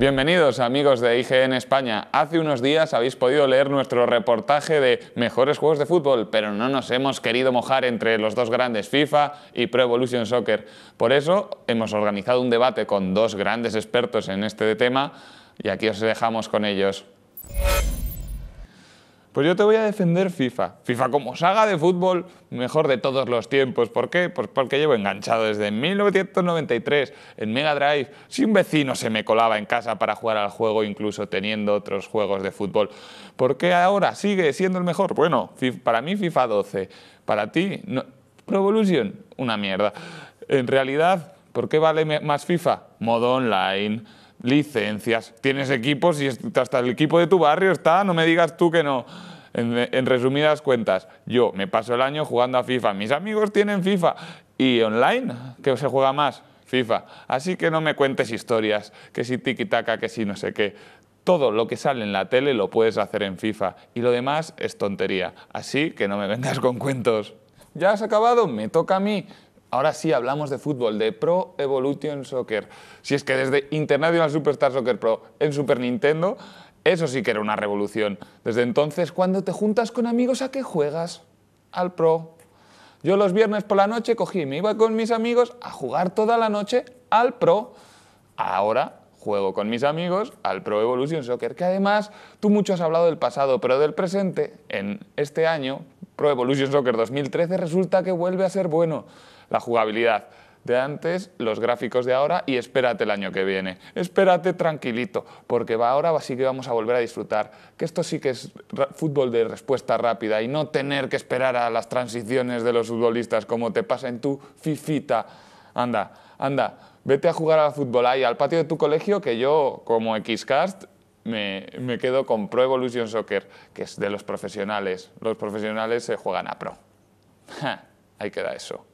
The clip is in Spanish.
Bienvenidos amigos de IGN España. Hace unos días habéis podido leer nuestro reportaje de mejores juegos de fútbol, pero no nos hemos querido mojar entre los dos grandes FIFA y Pro Evolution Soccer. Por eso hemos organizado un debate con dos grandes expertos en este tema y aquí os dejamos con ellos. Pues yo te voy a defender FIFA. FIFA como saga de fútbol mejor de todos los tiempos. ¿Por qué? Pues porque llevo enganchado desde 1993 en Mega Drive. Si un vecino se me colaba en casa para jugar al juego, incluso teniendo otros juegos de fútbol. ¿Por qué ahora sigue siendo el mejor? Bueno, para mí FIFA 12. Para ti, no. Pro Evolution, una mierda. En realidad, ¿por qué vale más FIFA? Modo online licencias, tienes equipos y hasta el equipo de tu barrio está, no me digas tú que no. En, resumidas cuentas, yo me paso el año jugando a FIFA, mis amigos tienen FIFA y online, ¿qué se juega más? FIFA. Así que no me cuentes historias, que si tiki-taka, que si no sé qué. Todo lo que sale en la tele lo puedes hacer en FIFA y lo demás es tontería. Así que no me vendas con cuentos. ¿Ya has acabado? Me toca a mí. Ahora sí hablamos de fútbol, de Pro Evolution Soccer. Si es que desde International Superstar Soccer Pro en Super Nintendo, eso sí que era una revolución. Desde entonces, cuando te juntas con amigos, ¿a qué juegas? Al Pro. Yo los viernes por la noche cogí, me iba con mis amigos a jugar toda la noche al Pro. Ahora juego con mis amigos al Pro Evolution Soccer, que además tú mucho has hablado del pasado, pero del presente, en este año, Pro Evolution Soccer 2013, resulta que vuelve a ser bueno la jugabilidad de antes, los gráficos de ahora y espérate el año que viene. Espérate tranquilito, porque va ahora sí que vamos a volver a disfrutar. Que esto sí que es fútbol de respuesta rápida y no tener que esperar a las transiciones de los futbolistas como te pasa en tu fifita. Anda, anda, vete a jugar al fútbol ahí, al patio de tu colegio, que yo como Xcast me, me quedo con Pro Evolution Soccer, que es de los profesionales. Los profesionales se juegan a pro. ahí queda eso.